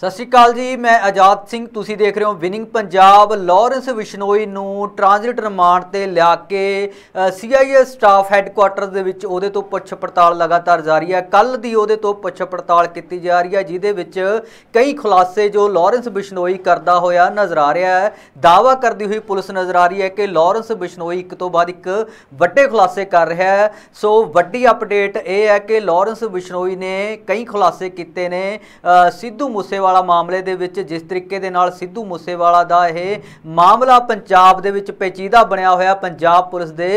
ਸਤਿ ਸ਼੍ਰੀ ਅਕਾਲ ਜੀ ਮੈਂ ਆਜ਼ਾਦ ਸਿੰਘ ਤੁਸੀਂ ਦੇਖ ਰਹੇ ਹੋ ਵਿਨਿੰਗ ਪੰਜਾਬ ਲਾਰੈਂਸ ਵਿਸ਼ਨੋਈ ਨੂੰ ਟ੍ਰਾਂਜ਼ਿਟ ਰਿਮਾਂਡ ਤੇ ਲਿਆ ਕੇ ਸੀਆਈਏ ਸਟਾਫ ਹੈੱਡਕੁਆਰਟਰ ਦੇ ਵਿੱਚ ਉਹਦੇ ਤੋਂ ਪੁੱਛ ਪੜਤਾਲ ਲਗਾਤਾਰ ਜਾਰੀ ਹੈ ਕੱਲ ਦੀ ਉਹਦੇ ਤੋਂ ਪੁੱਛ ਪੜਤਾਲ ਕੀਤੀ ਜਾ ਰਹੀ ਹੈ ਜਿਹਦੇ ਵਿੱਚ ਕਈ ਖੁਲਾਸੇ ਜੋ ਲਾਰੈਂਸ ਵਿਸ਼ਨੋਈ ਕਰਦਾ ਹੋਇਆ ਨਜ਼ਰ ਆ ਰਿਹਾ ਹੈ ਦਾਵਾ ਕਰਦੀ ਹੋਈ ਪੁਲਿਸ ਨਜ਼ਰ ਆ ਰਹੀ ਹੈ ਕਿ ਲਾਰੈਂਸ ਵਿਸ਼ਨੋਈ ਇੱਕ ਤੋਂ ਬਾਅਦ ਇੱਕ ਵੱਡੇ ਖੁਲਾਸੇ ਕਰ ਰਿਹਾ ਹੈ ਸੋ ਵੱਡੀ ਅਪਡੇਟ ਇਹ ਹੈ ਕਿ ਲਾਰੈਂਸ ਵਿਸ਼ਨੋਈ ਨੇ ਕਈ ਖੁਲਾਸੇ ਕੀਤੇ ਨੇ ਸਿੱਧੂ ਮੂਸੇ ਮੂਸੇਵਾਲਾ ਮਾਮਲੇ ਦੇ ਵਿੱਚ ਜਿਸ ਤਰੀਕੇ ਦੇ ਨਾਲ ਸਿੱਧੂ ਮੂਸੇਵਾਲਾ ਦਾ ਇਹ ਮਾਮਲਾ ਪੰਜਾਬ ਦੇ ਵਿੱਚ ਪੇਚੀਦਾ ਬਣਿਆ ਹੋਇਆ ਪੰਜਾਬ ਪੁਲਿਸ ਦੇ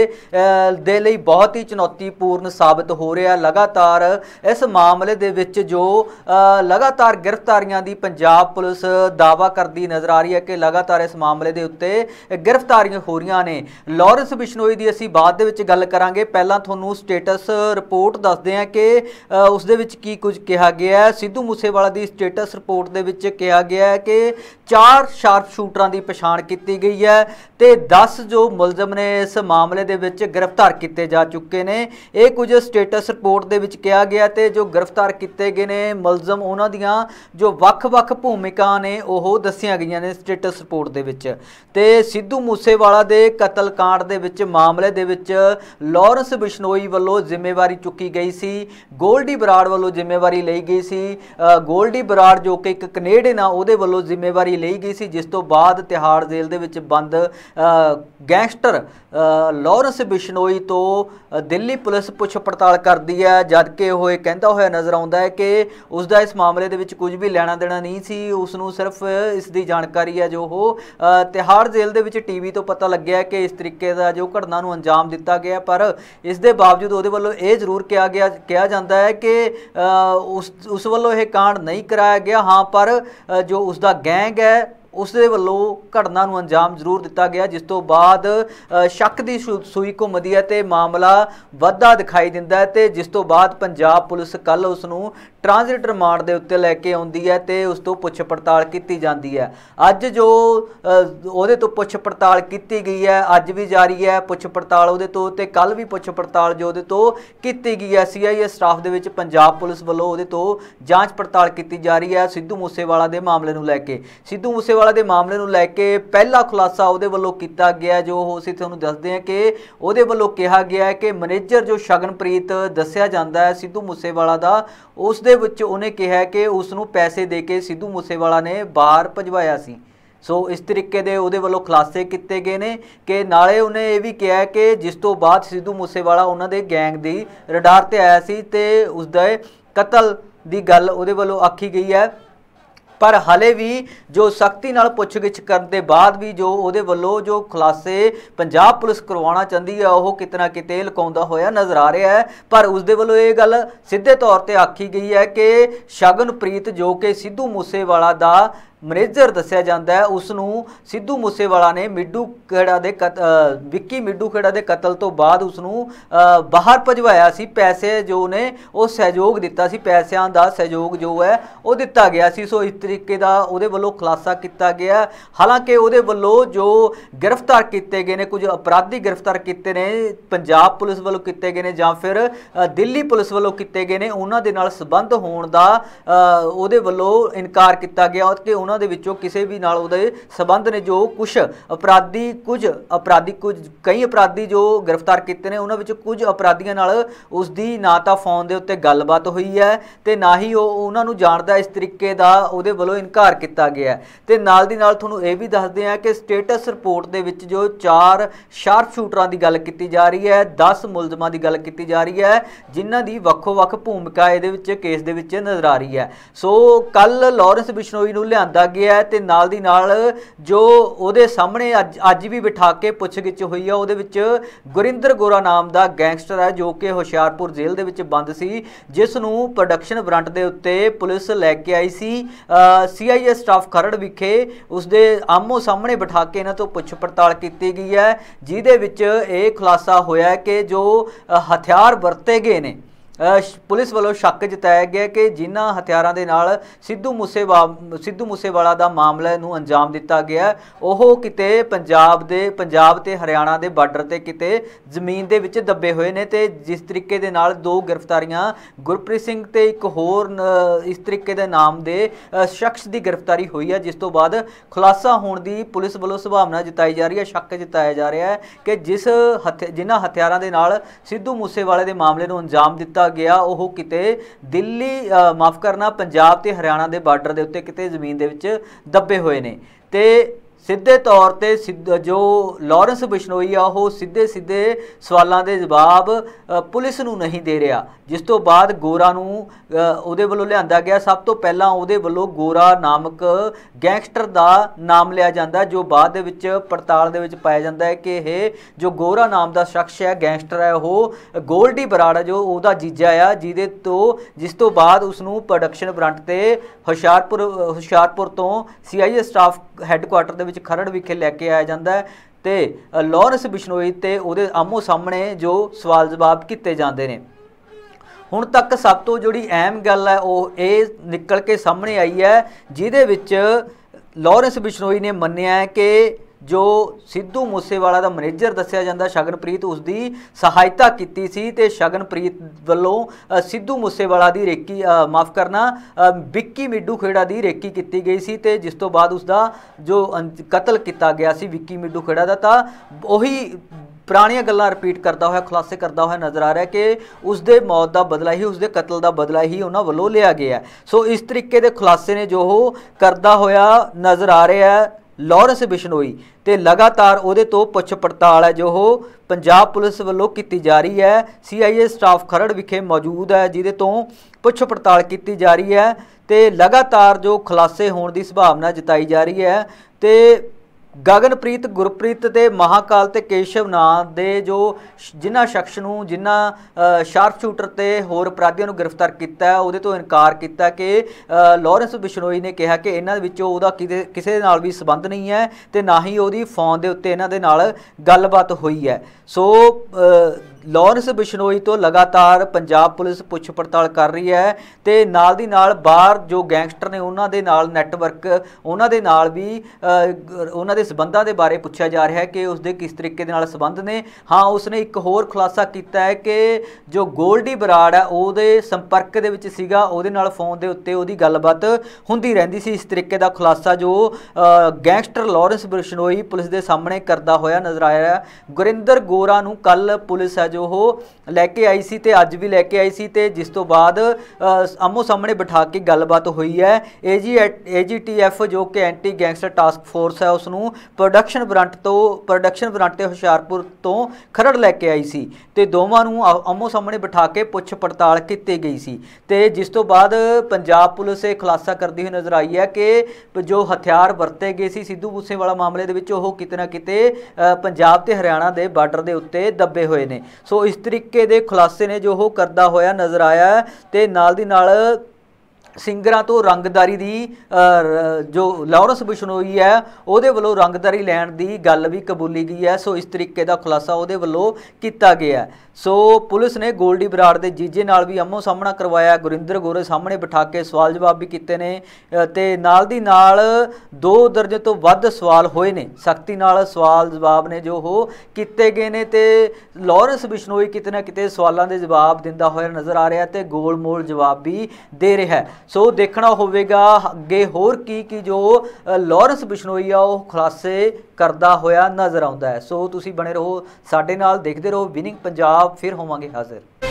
ਦੇ ਲਈ ਬਹੁਤ ਹੀ ਚੁਣੌਤੀਪੂਰਨ ਸਾਬਤ ਹੋ ਰਿਹਾ ਲਗਾਤਾਰ ਇਸ ਮਾਮਲੇ ਦੇ ਵਿੱਚ ਜੋ ਲਗਾਤਾਰ ਗ੍ਰਿਫਤਾਰੀਆਂ ਦੀ ਪੰਜਾਬ ਪੁਲਿਸ ਦਾਵਾ ਕਰਦੀ ਨਜ਼ਰ ਆ ਰਹੀ ਹੈ ਕਿ ਲਗਾਤਾਰ ਇਸ ਮਾਮਲੇ ਦੇ ਉੱਤੇ ਗ੍ਰਿਫਤਾਰੀਆਂ ਹੋ ਰਹੀਆਂ ਨੇ ਲਾਰੈਂਸ ਬਿਸ਼ਨੋਈ ਦੀ ਅਸੀਂ ਬਾਅਦ ਦੇ ਵਿੱਚ ਗੱਲ ਕਰਾਂਗੇ ਪਹਿਲਾਂ ਤੁਹਾਨੂੰ ਸਟੇਟਸ ਰਿਪੋਰਟ ਦੱਸਦੇ ਹਾਂ ਕਿ ਉਸ ਦੇ ਵਿੱਚ ਕੀ ਕੁਝ ਕਿਹਾ ਗਿਆ ਹੈ ਸਿੱਧੂ ਮੂਸੇਵਾਲਾ ਦੀ ਸਟੇਟਸ ਰਿਪੋਰਟ ਰਿਪੋਰਟ ਦੇ ਵਿੱਚ ਕਿਹਾ ਗਿਆ ਹੈ ਕਿ ਚਾਰ ਸ਼ਾਰਪ ਸ਼ੂਟਰਾਂ ਦੀ ਪਛਾਣ ਕੀਤੀ ਗਈ ਹੈ ਤੇ 10 ਜੋ ਮੁਲਜ਼ਮ ਨੇ ਇਸ ਮਾਮਲੇ ਦੇ ਵਿੱਚ ਗ੍ਰਿਫਤਾਰ ਕੀਤੇ ਜਾ ਚੁੱਕੇ ਨੇ ਇਹ ਕੁਝ ਸਟੇਟਸ ਰਿਪੋਰਟ ਦੇ ਵਿੱਚ ਕਿਹਾ ਗਿਆ ਤੇ ਜੋ ਗ੍ਰਿਫਤਾਰ ਕੀਤੇ ਗਏ ਨੇ ਮੁਲਜ਼ਮ ਉਹਨਾਂ ਦੀਆਂ ਜੋ ਵੱਖ-ਵੱਖ ਭੂਮਿਕਾ ਨੇ ਉਹ ਦੱਸੀਆਂ ਗਈਆਂ ਨੇ ਸਟੇਟਸ ਰਿਪੋਰਟ ਦੇ ਵਿੱਚ ਤੇ ਸਿੱਧੂ ਮੂਸੇਵਾਲਾ ਦੇ ਕਤਲ ਕਾਂਡ ਦੇ ਵਿੱਚ ਮਾਮਲੇ ਦੇ ਵਿੱਚ ਲਾਰੈਂਸ ਬਿਸ਼ਨੋਈ ਵੱਲੋਂ ਜ਼ਿੰਮੇਵਾਰੀ ਚੁੱਕੀ ਗਈ ਸੀ ਗੋਲਡੀ ਬਰਾੜ ਵੱਲੋਂ ਜ਼ਿੰਮੇਵਾਰੀ ਲਈ ਗਈ ਸੀ ਗੋਲਡੀ ਬਰਾੜ ਜੋ ਕਿ ਇੱਕ ਕੈਨੇਡੀਅਨ ਆ ਉਹਦੇ ਵੱਲੋਂ ਜ਼ਿੰਮੇਵਾਰੀ ਲਈ ਗਈ ਸੀ ਜਿਸ ਤੋਂ ਬਾਅਦ ਤਿਹਾੜ ਜੇਲ੍ਹ ਦੇ ਵਿੱਚ ਬੰਦ ਗੈਂਗਸਟਰ ਲਾਰੈਂਸ ਬਿਸ਼ਨੋਈ ਤੋਂ ਦਿੱਲੀ ਪੁਲਿਸ ਪੁੱਛ ਪੜਤਾਲ ਕਰਦੀ ਹੈ ਜਦ ਕਿ ਉਹ ਇਹ ਕਹਿੰਦਾ ਹੋਇਆ ਨਜ਼ਰ ਆਉਂਦਾ ਹੈ ਕਿ ਉਸ ਦਾ ਇਸ ਮਾਮਲੇ ਦੇ ਵਿੱਚ ਕੁਝ ਵੀ ਲੈਣਾ ਦੇਣਾ ਨਹੀਂ ਸੀ ਉਸ ਨੂੰ ਸਿਰਫ ਇਸ ਦੀ ਜਾਣਕਾਰੀ ਹੈ ਜੋ ਉਹ ਤਿਹਾੜ ਜੇਲ੍ਹ ਦੇ ਵਿੱਚ ਟੀਵੀ ਤੋਂ ਪਤਾ ਲੱਗਿਆ ਕਿ ਇਸ ਤਰੀਕੇ ਦਾ ਜੋ ਘਟਨਾ ਨੂੰ ਅੰਜਾਮ ਦਿੱਤਾ ਗਿਆ ਪਰ ਇਸ ਦੇ ਬਾਵਜੂਦ ਉਹਦੇ ਵੱਲੋਂ ਇਹ ਜ਼ਰੂਰ ਕਿਹਾ ਗਿਆ ਕਿਹਾ ਜਾਂਦਾ ਹੈ ਕਿ ਉਸ ਉਸ ਵੱਲੋਂ ਇਹ ਕਾਂਡ ਨਹੀਂ ਕਰਾਇਆ ਗਿਆ ਹਾਂ ਹਾਂ ਪਰ ਜੋ ਉਸ ਦਾ ਗੈਂਗ ਹੈ ਉਸ ਦੇ ਵੱਲੋਂ ਘਟਨਾ ਨੂੰ ਅੰਜਾਮ ਜ਼ਰੂਰ ਦਿੱਤਾ ਗਿਆ ਜਿਸ ਤੋਂ ਬਾਅਦ ਸ਼ੱਕ ਦੀ ਸੂਈ ਘੁੰਮਦੀ ਹੈ ਤੇ ਮਾਮਲਾ ਵੱਧਾ ਦਿਖਾਈ ਦਿੰਦਾ ਹੈ ਤੇ ਜਿਸ ਤੋਂ ਬਾਅਦ ਪੰਜਾਬ ਪੁਲਿਸ ਕੱਲ ਉਸ ਨੂੰ ਟ੍ਰਾਂਜ਼ਿਟ ਰਿਮਾਂਡ ਦੇ ਉੱਤੇ ਲੈ ਕੇ ਆਉਂਦੀ ਹੈ ਤੇ ਉਸ ਤੋਂ ਪੁੱਛ ਪੜਤਾਲ ਕੀਤੀ ਜਾਂਦੀ ਹੈ ਅੱਜ ਜੋ ਉਹਦੇ ਤੋਂ ਪੁੱਛ ਪੜਤਾਲ ਕੀਤੀ ਗਈ ਹੈ ਅੱਜ ਵੀ ਜਾਰੀ ਹੈ ਪੁੱਛ ਪੜਤਾਲ ਉਹਦੇ ਤੋਂ ਤੇ ਕੱਲ ਵੀ ਪੁੱਛ ਪੜਤਾਲ ਜੋ ਉਹਦੇ ਤੋਂ ਕੀਤੀ ਗਈ ਹੈ ਸੀਆਈਏ ਸਟਾਫ ਦੇ ਵਿੱਚ ਪੰਜਾਬ ਪੁਲਿਸ ਵੱਲੋਂ ਉਹਦੇ ਤੋਂ ਜਾਂਚ ਪੜਤਾਲ ਕੀਤੀ ਜਾ ਰਹੀ ਹੈ ਸਿੱਧੂ ਮੂਸੇਵਾਲਾ ਦੇ ਮਾਮਲੇ ਨੂੰ ਲੈ ਕੇ ਸਿੱਧੂ ਮੂਸੇਵਾਲਾ ਵਾਲੇ ਦੇ ਮਾਮਲੇ ਨੂੰ ਲੈ ਕੇ ਪਹਿਲਾ ਖੁਲਾਸਾ ਉਹਦੇ ਵੱਲੋਂ ਕੀਤਾ ਗਿਆ ਜੋ ਉਹ ਸੀ ਤੁਹਾਨੂੰ ਦੱਸਦੇ ਹਾਂ ਕਿ ਉਹਦੇ ਵੱਲੋਂ ਕਿਹਾ ਗਿਆ ਹੈ ਕਿ ਮੈਨੇਜਰ ਜੋ ਸ਼ਗਨਪ੍ਰੀਤ ਦੱਸਿਆ ਜਾਂਦਾ ਹੈ ਸਿੱਧੂ ਮੂਸੇਵਾਲਾ ਦਾ ਉਸ ਦੇ ਵਿੱਚ ਉਹਨੇ ਕਿਹਾ ਕਿ ਉਸ ਨੂੰ ਪੈਸੇ ਦੇ ਕੇ ਸਿੱਧੂ ਮੂਸੇਵਾਲਾ ਨੇ ਬਾਹਰ ਭਜਵਾਇਆ ਸੀ ਸੋ ਇਸ ਤਰੀਕੇ ਦੇ ਉਹਦੇ ਵੱਲੋਂ ਖੁਲਾਸੇ ਕੀਤੇ ਗਏ ਨੇ ਕਿ ਨਾਲੇ ਉਹਨੇ ਇਹ ਵੀ ਕਿਹਾ ਕਿ ਜਿਸ ਤੋਂ ਬਾਅਦ ਸਿੱਧੂ ਮੂਸੇਵਾਲਾ ਉਹਨਾਂ ਦੇ ਗੈਂਗ ਦੀ ਰਡਾਰ ਤੇ ਆਇਆ ਸੀ ਤੇ ਉਸ ਦਾ ਕਤਲ ਦੀ ਗੱਲ ਉਹਦੇ ਵੱਲੋਂ ਆਖੀ ਗਈ ਹੈ ਪਰ ਹਲੇ ਵੀ ਜੋ ਸਖਤੀ ਨਾਲ ਪੁੱਛਗਿੱਛ ਕਰਨ ਦੇ ਬਾਅਦ ਵੀ ਜੋ ਉਹਦੇ ਵੱਲੋਂ ਜੋ ਖੁਲਾਸੇ ਪੰਜਾਬ ਪੁਲਿਸ ਕਰਵਾਉਣਾ ਚਾਹੁੰਦੀ ਹੈ ਉਹ ਕਿਤਨਾ ਕਿਤੇ ਲਕਾਉਂਦਾ ਹੋਇਆ ਨਜ਼ਰ ਆ ਰਿਹਾ ਹੈ ਪਰ ਉਸ ਦੇ ਵੱਲੋਂ ਇਹ ਗੱਲ ਸਿੱਧੇ ਤੌਰ ਤੇ ਆਖੀ ਗਈ ਹੈ ਕਿ ਸ਼ਗਨਪ੍ਰੀਤ ਜੋ ਕਿ ਸਿੱਧੂ ਮੂਸੇਵਾਲਾ ਦਾ ਮੈਨੇਜਰ ਦੱਸਿਆ ਜਾਂਦਾ ਹੈ ਉਸ ਨੂੰ ਸਿੱਧੂ ਮੂਸੇਵਾਲਾ ਨੇ ਮਿੱਡੂ ਖੇੜਾ ਦੇ ਵਿੱਕੀ ਮਿੱਡੂ ਖੇੜਾ ਦੇ ਕਤਲ ਤੋਂ ਬਾਅਦ ਉਸ ਨੂੰ ਬਾਹਰ ਭਜਵਾਇਆ ਸੀ ਪੈਸੇ ਜੋ ਨੇ ਉਹ ਸਹਿਯੋਗ ਦਿੱਤਾ ਸੀ ਪੈਸਿਆਂ ਦਾ ਸਹਿਯੋਗ ਜੋ ਹੈ ਉਹ ਦਿੱਤਾ ਗਿਆ ਸੀ ਸੋ ਇਸ ਤਰੀਕੇ ਦਾ ਉਹਦੇ ਵੱਲੋਂ ਖੁਲਾਸਾ ਕੀਤਾ ਗਿਆ ਹਾਲਾਂਕਿ ਉਹਦੇ ਵੱਲੋਂ ਜੋ ਗ੍ਰਿਫਤਾਰ ਕੀਤੇ ਗਏ ਨੇ ਕੁਝ ਅਪਰਾਧੀ ਗ੍ਰਿਫਤਾਰ ਕੀਤੇ ਨੇ ਪੰਜਾਬ ਪੁਲਿਸ ਵੱਲੋਂ ਕੀਤੇ ਗਏ ਨੇ ਜਾਂ ਫਿਰ ਦਿੱਲੀ ਪੁਲਿਸ ਵੱਲੋਂ ਕੀਤੇ ਗਏ ਨੇ ਉਹਨਾਂ ਦੇ ਨਾਲ ਸਬੰਧ ਹੋਣ ਦਾ ਉਹਦੇ ਵੱਲੋਂ ਇਨਕਾਰ ਕੀਤਾ ਗਿਆ ਕਿ ਉਹਨਾਂ ਉਹਨਾਂ ਦੇ ਵਿੱਚੋਂ ਕਿਸੇ ਵੀ ਨਾਲ ਉਹਦੇ ਸਬੰਧ ਨੇ ਜੋ ਕੁਝ ਅਪਰਾਧੀ ਕੁਝ ਅਪਰਾਧੀ ਕੁਝ ਕਈ ਅਪਰਾਧੀ ਜੋ ਗ੍ਰਿਫਤਾਰ ਕੀਤੇ ਨੇ ਉਹਨਾਂ ਵਿੱਚ ਕੁਝ ਅਪਰਾਧੀਆਂ ਨਾਲ ਉਸ ਦੀ ਨਾ ਤਾਂ ਫੋਨ ਦੇ ਉੱਤੇ ਗੱਲਬਾਤ ਹੋਈ ਹੈ ਤੇ ਨਾ ਹੀ ਉਹ ਉਹਨਾਂ ਨੂੰ ਜਾਣਦਾ ਇਸ ਤਰੀਕੇ ਦਾ ਉਹਦੇ ਵੱਲੋਂ ਇਨਕਾਰ ਕੀਤਾ ਗਿਆ ਤੇ ਨਾਲ ਦੀ ਨਾਲ ਤੁਹਾਨੂੰ ਇਹ ਵੀ ਦੱਸਦੇ ਆ ਕਿ ਸਟੇਟਸ ਰਿਪੋਰਟ ਦੇ ਵਿੱਚ ਜੋ ਚਾਰ ਸ਼ਾਰਪ ਸ਼ੂਟਰਾਂ ਦੀ ਗੱਲ ਕੀਤੀ ਜਾ ਰਹੀ ਹੈ 10 ਮੁਲਜ਼ਮਾਂ ਦੀ ਗੱਲ ਕੀਤੀ ਜਾ ਰਹੀ ਹੈ ਜਿਨ੍ਹਾਂ ਦੀ ਵੱਖੋ-ਵੱਖ ਭੂਮਿਕਾ ਇਹਦੇ ਵਿੱਚ ਕੇਸ ਦੇ ਵਿੱਚ ਨਜ਼ਰ ਆ ਰਹੀ ਹੈ ਸੋ ਕੱਲ ਲਾਰੈਂਸ ਬਿਸ਼ਨੋਈ ਨੂੰ ਲਿਆਂਦਾ ਦਿੱਤਾ ਗਿਆ ਤੇ ਨਾਲ ਦੀ ਨਾਲ ਜੋ ਉਹਦੇ ਸਾਹਮਣੇ ਅੱਜ ਵੀ ਬਿਠਾ ਕੇ ਪੁੱਛਗਿੱਛ ਹੋਈ ਆ ਉਹਦੇ ਵਿੱਚ ਗੁਰਿੰਦਰ ਗੋਰਾ ਨਾਮ ਦਾ ਗੈਂਗਸਟਰ ਹੈ ਜੋ ਕਿ ਹੁਸ਼ਿਆਰਪੁਰ ਜੇਲ੍ਹ ਦੇ ਵਿੱਚ ਬੰਦ ਸੀ ਜਿਸ ਨੂੰ ਪ੍ਰੋਡਕਸ਼ਨ ਵਾਰੰਟ ਦੇ ਉੱਤੇ ਪੁਲਿਸ ਲੈ ਕੇ ਆਈ ਸੀ ਸੀਆਈਏ ਸਟਾਫ ਖਰੜ ਵਿਖੇ ਉਸਦੇ ਆਮੋ ਸਾਹਮਣੇ ਬਿਠਾ ਕੇ ਇਹਨਾਂ ਤੋਂ ਪੁੱਛ ਪੜਤਾਲ ਕੀਤੀ ਗਈ ਹੈ ਜਿਹਦੇ ਵਿੱਚ ਇਹ ਖੁਲਾਸਾ ਹੋਇਆ ਕਿ ਜੋ ਹਥਿਆਰ ਵਰਤੇ ਗਏ ਨੇ ਪੁਲਿਸ ਵੱਲੋਂ ਸ਼ੱਕ ਜਤਾਇਆ ਗਿਆ ਕਿ ਜਿਨ੍ਹਾਂ ਹਥਿਆਰਾਂ ਦੇ ਨਾਲ ਸਿੱਧੂ ਮੂਸੇਵਾਲਾ ਸਿੱਧੂ ਮੂਸੇਵਾਲਾ ਦਾ ਮਾਮਲਾ ਨੂੰ ਅੰਜਾਮ ਦਿੱਤਾ ਗਿਆ ਉਹ ਕਿਤੇ ਪੰਜਾਬ ਦੇ ਪੰਜਾਬ ਤੇ ਹਰਿਆਣਾ ਦੇ ਬਾਰਡਰ ਤੇ ਕਿਤੇ ਜ਼ਮੀਨ ਦੇ ਵਿੱਚ ਦੱਬੇ ਹੋਏ ਨੇ ਤੇ ਜਿਸ ਤਰੀਕੇ ਦੇ ਨਾਲ ਦੋ ਗ੍ਰਿਫਤਾਰੀਆਂ ਗੁਰਪ੍ਰੀਤ ਸਿੰਘ ਤੇ ਇੱਕ ਹੋਰ ਇਸ ਤਰੀਕੇ ਦੇ ਨਾਮ ਦੇ ਸ਼ਖਸ ਦੀ ਗ੍ਰਿਫਤਾਰੀ ਹੋਈ ਹੈ ਜਿਸ ਤੋਂ ਬਾਅਦ ਖੁਲਾਸਾ ਹੋਣ ਦੀ ਪੁਲਿਸ ਵੱਲੋਂ ਸੰਭਾਵਨਾ ਜਤਾਈ ਜਾ ਰਹੀ ਹੈ ਸ਼ੱਕ ਜਤਾਇਆ ਜਾ ਰਿਹਾ ਹੈ ਕਿ ਜਿਸ ਜਿਨ੍ਹਾਂ ਹਥਿਆਰਾਂ ਦੇ ਨਾਲ ਸਿੱਧੂ ਮੂਸੇਵਾਲੇ ਦੇ ਮਾਮਲੇ ਨੂੰ ਅੰਜਾਮ ਦਿੱਤਾ ਕੀਤਾ ਗਿਆ ਉਹ ਕਿਤੇ ਦਿੱਲੀ ਮਾਫ ਕਰਨਾ ਪੰਜਾਬ ਤੇ ਹਰਿਆਣਾ ਦੇ ਬਾਰਡਰ ਦੇ ਉੱਤੇ ਕਿਤੇ ਜ਼ਮੀਨ ਦੇ ਵਿੱਚ ਦੱਬੇ ਹੋਏ ਨੇ ਤੇ ਸਿੱਧੇ ਤੌਰ ਤੇ ਜੋ ਲਾਰੈਂਸ ਬਿਸ਼ਨੋਈ ਆ ਉਹ ਸਿੱਧੇ ਸਿੱਧੇ ਸਵਾਲਾਂ ਦੇ ਜਵਾਬ ਪੁਲਿਸ ਨੂੰ ਨਹੀਂ ਦੇ ਰਿਹਾ ਜਿਸ ਤੋਂ ਬਾਅਦ ਗੋਰਾ ਨੂੰ ਉਹਦੇ ਵੱਲੋਂ ਲਿਆਂਦਾ ਗਿਆ ਸਭ ਤੋਂ ਪਹਿਲਾਂ ਉਹਦੇ ਵੱਲੋਂ ਗੋਰਾ ਨਾਮਕ ਗੈਂਗਸਟਰ ਦਾ ਨਾਮ ਲਿਆ ਜਾਂਦਾ ਜੋ ਬਾਅਦ ਦੇ ਵਿੱਚ ਪੜਤਾਲ ਦੇ ਵਿੱਚ ਪਾਇਆ ਜਾਂਦਾ ਹੈ ਕਿ ਇਹ ਜੋ ਗੋਰਾ ਨਾਮ ਦਾ ਸ਼ਖਸ ਹੈ ਗੈਂਗਸਟਰ ਹੈ ਉਹ ਗੋਲਡੀ ਬਰਾੜ ਜੋ ਉਹਦਾ ਜੀਜਾ ਆ ਜਿਹਦੇ ਤੋਂ ਜਿਸ ਤੋਂ ਬਾਅਦ ਉਸ ਨੂੰ ਪ੍ਰੋਡਕਸ਼ਨ ਬ੍ਰਾਂਟ ਤੇ ਹੁਸ਼ਿਆਰਪੁਰ ਹੁਸ਼ਿਆਰਪੁਰ ਤੋਂ ਸੀਆਈਏ ਸਟਾਫ ਹੈੱਡਕੁਆਰਟਰ ਦੇ ਵਿੱਚ ਖਰੜ ਵਿਖੇ ਲੈ ਕੇ ਆਇਆ ਜਾਂਦਾ ਹੈ ਤੇ ਲਾਰੈਂਸ ਬਿਸ਼ਨੋਈ ਤੇ ਉਹਦੇ ਆਮੋ ਸਾਹਮਣੇ ਜੋ ਸਵਾਲ ਜਵਾਬ ਕੀਤੇ ਜਾਂਦੇ ਨੇ ਹੁਣ ਤੱਕ ਸਭ ਤੋਂ ਜਿਹੜੀ ਅਹਿਮ ਗੱਲ ਹੈ ਉਹ ਇਹ ਨਿਕਲ ਕੇ ਸਾਹਮਣੇ ਆਈ ਹੈ ਜਿਹਦੇ ਵਿੱਚ ਲਾਰੈਂਸ ਬਿਸ਼ਨੋਈ ਨੇ ਮੰਨਿਆ ਹੈ ਕਿ ਜੋ ਸਿੱਧੂ ਮੂਸੇਵਾਲਾ ਦਾ ਮੈਨੇਜਰ ਦੱਸਿਆ ਜਾਂਦਾ ਸ਼ਗਨਪ੍ਰੀਤ ਉਸ ਦੀ ਸਹਾਇਤਾ ਕੀਤੀ ਸੀ ਤੇ ਸ਼ਗਨਪ੍ਰੀਤ ਵੱਲੋਂ ਸਿੱਧੂ ਮੂਸੇਵਾਲਾ ਦੀ ਰੇਕੀ ਮਾਫ ਕਰਨਾ ਵਿੱਕੀ ਮਿੱਡੂ ਖੇੜਾ ਦੀ ਰੇਕੀ ਕੀਤੀ ਗਈ ਸੀ ਤੇ ਜਿਸ ਤੋਂ ਬਾਅਦ ਉਸ ਦਾ ਜੋ ਕਤਲ ਕੀਤਾ ਗਿਆ ਸੀ ਵਿੱਕੀ ਮਿੱਡੂ ਖੇੜਾ ਦਾ ਤਾਂ ਉਹੀ ਪੁਰਾਣੀਆਂ ਗੱਲਾਂ ਰਿਪੀਟ ਕਰਦਾ ਹੋਇਆ ਖੁਲਾਸੇ ਕਰਦਾ ਹੋਇਆ ਨਜ਼ਰ ਆ ਰਿਹਾ ਕਿ ਉਸ ਦੇ ਮੌਤ ਦਾ ਬਦਲਾ ਹੀ ਉਸ ਦੇ ਕਤਲ ਦਾ ਬਦਲਾ ਹੀ ਉਹਨਾਂ ਵੱਲੋਂ ਲਿਆ ਗਿਆ ਸੋ ਇਸ ਤਰੀਕੇ ਦੇ ਖੁਲਾਸੇ ਨੇ ਜੋ ਉਹ ਕਰਦਾ ਹੋਇਆ ਨਜ਼ਰ ਆ ਰਿਹਾ ਲਾਰੈਂਸ ਬਿਸ਼ਨੋਈ ਤੇ ਲਗਾਤਾਰ ਉਹਦੇ ਤੋਂ ਪੁੱਛ ਪੜਤਾਲ ਹੈ ਜੋ ਉਹ ਪੰਜਾਬ ਪੁਲਿਸ ਵੱਲੋਂ ਕੀਤੀ ਜਾ ਰਹੀ ਹੈ ਸੀਆਈਏ ਸਟਾਫ ਖਰੜ ਵਿਖੇ ਮੌਜੂਦ ਹੈ ਜਿਹਦੇ ਤੋਂ ਪੁੱਛ ਪੜਤਾਲ ਕੀਤੀ ਜਾ ਰਹੀ ਹੈ ਤੇ ਲਗਾਤਾਰ ਜੋ ਖੁਲਾਸੇ ਹੋਣ ਦੀ ਸੰਭਾਵਨਾ ਜਤਾਈ ਜਾ ਰਹੀ ਹੈ ਤੇ ਗਗਨਪ੍ਰੀਤ ਗੁਰਪ੍ਰੀਤ ਤੇ ਮਹਾਕਾਲ ਤੇ ਕੇਸ਼ਵ ਨਾਂ ਦੇ ਜੋ ਜਿਨ੍ਹਾਂ ਸ਼ਖਸ ਨੂੰ ਜਿਨ੍ਹਾਂ ਸ਼ਾਰਪ ਸ਼ੂਟਰ ਤੇ ਹੋਰ ਅਪਰਾਧੀਆਂ ਨੂੰ ਗ੍ਰਿਫਤਾਰ ਕੀਤਾ ਉਹਦੇ ਤੋਂ ਇਨਕਾਰ ਕੀਤਾ ਕਿ ਲਾਰੈਂਸ ਬਿਸ਼ਨੋਈ ਨੇ ਕਿਹਾ ਕਿ ਇਹਨਾਂ ਵਿੱਚੋਂ ਉਹਦਾ ਕਿਸੇ ਨਾਲ ਵੀ ਸਬੰਧ ਨਹੀਂ ਹੈ ਤੇ ਨਾ ਹੀ ਉਹਦੀ ਫੋਨ ਦੇ ਉੱਤੇ ਇਹਨਾਂ ਦੇ ਨਾਲ ਗੱਲਬਾਤ ਹੋਈ ਹੈ ਸੋ ਲਾਰੈਂਸ ਬਿਸ਼ਨੋਈ ਤੋਂ ਲਗਾਤਾਰ ਪੰਜਾਬ ਪੁਲਿਸ ਪੁੱਛ ਪੜਤਾਲ ਕਰ ਰਹੀ ਹੈ ਤੇ ਨਾਲ ਦੀ ਨਾਲ ਬਾਹਰ ਜੋ ਗੈਂਗਸਟਰ ਨੇ ਉਹਨਾਂ ਦੇ ਨਾਲ ਨੈਟਵਰਕ ਉਹਨਾਂ ਦੇ ਨਾਲ ਵੀ ਉਹਨਾਂ ਦੇ ਸਬੰਧਾਂ ਦੇ ਬਾਰੇ ਪੁੱਛਿਆ ਜਾ ਰਿਹਾ ਹੈ ਕਿ ਉਸ ਦੇ ਕਿਸ ਤਰੀਕੇ ਦੇ ਨਾਲ ਸਬੰਧ ਨੇ ਹਾਂ ਉਸ ਨੇ ਇੱਕ ਹੋਰ ਖੁਲਾਸਾ ਕੀਤਾ ਹੈ ਕਿ ਜੋ ਗੋਲਡੀ ਬਰਾੜ ਹੈ ਉਹਦੇ ਸੰਪਰਕ ਦੇ ਵਿੱਚ ਸੀਗਾ ਉਹਦੇ ਨਾਲ ਫੋਨ ਦੇ ਉੱਤੇ ਉਹਦੀ ਗੱਲਬਾਤ ਹੁੰਦੀ ਰਹਿੰਦੀ ਸੀ ਇਸ ਤਰੀਕੇ ਦਾ ਖੁਲਾਸਾ ਜੋ ਗੈਂਗਸਟਰ ਲਾਰੈਂਸ ਬਿਸ਼ਨੋਈ ਪੁਲਿਸ ਦੇ ਸਾਹਮਣੇ ਕਰਦਾ ਹੋਇਆ ਨਜ਼ਰ ਆਇਆ ਗੁਰਿੰਦਰ ਗੋਰਾ ਨੂੰ ਕੱਲ ਪੁਲਿਸ ਹੈ ਜੋ ਉਹ ਲੈ ਕੇ ਆਈ ਸੀ ਤੇ ਅੱਜ ਵੀ ਲੈ ਕੇ ਆਈ ਸੀ ਤੇ ਜਿਸ ਤੋਂ ਬਾਅਦ ਆਮੋ ਸਾਹਮਣੇ ਬਿਠਾ ਕੇ ਗੱਲਬਾਤ ਹੋਈ ਹੈ ਏਜੀ ਏਜੀਟੀਐਫ ਜੋ ਕਿ ਐਂਟੀ ਗੈਂਗਸਟਰ ਟਾਸਕ ਫੋਰਸ ਹੈ ਉਸ ਨੂੰ ਪ੍ਰੋਡਕਸ਼ਨ ਬ੍ਰਾਂਟ ਤੋਂ ਪ੍ਰੋਡਕਸ਼ਨ ਬ੍ਰਾਂਟ ਤੇ ਹੁਸ਼ਿਆਰਪੁਰ ਤੋਂ ਖਰੜ ਲੈ ਕੇ ਆਈ ਸੀ ਤੇ ਦੋਵਾਂ ਨੂੰ ਆਮੋ ਸਾਹਮਣੇ ਬਿਠਾ ਕੇ ਪੁੱਛ ਪੜਤਾਲ ਕੀਤੀ ਗਈ ਸੀ ਤੇ ਜਿਸ ਤੋਂ ਬਾਅਦ ਪੰਜਾਬ ਪੁਲਿਸ ਇਹ ਖੁਲਾਸਾ ਕਰਦੀ ਹੋਈ ਨਜ਼ਰ ਆਈ ਹੈ ਕਿ ਜੋ ਹਥਿਆਰ ਵਰਤੇ ਗਏ ਸੀ ਸਿੱਧੂ ਵਾਲਾ ਮਾਮਲੇ ਦੇ ਵਿੱਚ ਉਹ ਕਿਤੇ ਨਾ ਕਿਤੇ ਪੰਜਾਬ ਤੇ ਹਰਿਆਣਾ ਦੇ ਬਾਰਡਰ ਦੇ ਉੱਤੇ ਦੱਬੇ ਹੋਏ ਨੇ ਸੋ ਇਸ ਤਰੀਕੇ ਦੇ ਖੁਲਾਸੇ ਨੇ ਜੋ ਉਹ ਕਰਦਾ ਹੋਇਆ ਨਜ਼ਰ ਆਇਆ ਤੇ ਨਾਲ ਦੀ ਨਾਲ ਸਿੰਗਰਾਂ ਤੋਂ ਰੰਗਦਾਰੀ ਦੀ ਜੋ ਲਾਰੈਂਸ ਬਿਸ਼ਨੋਈ ਹੈ ਉਹਦੇ ਵੱਲੋਂ ਰੰਗਦਾਰੀ ਲੈਣ ਦੀ ਗੱਲ ਵੀ ਕਬੂਲੀ ਗਈ ਹੈ ਸੋ ਇਸ ਤਰੀਕੇ ਦਾ ਖੁਲਾਸਾ ਉਹਦੇ ਵੱਲੋਂ ਕੀਤਾ ਗਿਆ ਸੋ ਪੁਲਿਸ ਨੇ ਗੋਲਡੀ ਬਰਾੜ ਦੇ ਜੀਜੇ ਨਾਲ ਵੀ ਅਮੋ ਸਾਹਮਣਾ ਕਰਵਾਇਆ ਗੁਰਿੰਦਰ ਗੋਰੇ ਸਾਹਮਣੇ ਬਿਠਾ ਕੇ ਸਵਾਲ ਜਵਾਬ ਵੀ ਕੀਤੇ ਨੇ ਤੇ ਨਾਲ ਦੀ ਨਾਲ ਦੋ ਦਰਜੇ ਤੋਂ ਵੱਧ ਸਵਾਲ ਹੋਏ ਨੇ ਸਖਤੀ ਨਾਲ ਸਵਾਲ ਜਵਾਬ ਨੇ ਜੋ ਉਹ ਕੀਤੇ ਗਏ ਨੇ ਤੇ ਲਾਰੈਂਸ ਬਿਸ਼ਨੋਈ ਕਿਤੇ ਨਾ ਕਿਤੇ ਸਵਾਲਾਂ ਦੇ ਜਵਾਬ ਦਿੰਦਾ ਹੋਇਆ ਨਜ਼ਰ ਆ ਰਿਹਾ ਤੇ ਗੋਲ ਮੋਲ ਜਵਾਬ ਵੀ ਦੇ ਰਿਹਾ ਸੋ ਦੇਖਣਾ ਹੋਵੇਗਾ ਅੱਗੇ ਹੋਰ ਕੀ ਕੀ ਜੋ ਲਾਰੈਂਸ ਬਿਸ਼ਨੋਈ ਆ ਉਹ ਖੁਲਾਸੇ ਕਰਦਾ ਹੋਇਆ ਨਜ਼ਰ ਆਉਂਦਾ ਹੈ ਸੋ ਤੁਸੀਂ ਬਣੇ ਰਹੋ ਸਾਡੇ ਨਾਲ ਦੇਖਦੇ ਰਹੋ ਵਿਨਿੰਗ ਪੰਜਾਬ ਫਿਰ ਹੋਵਾਂਗੇ ਹਾਜ਼ਰ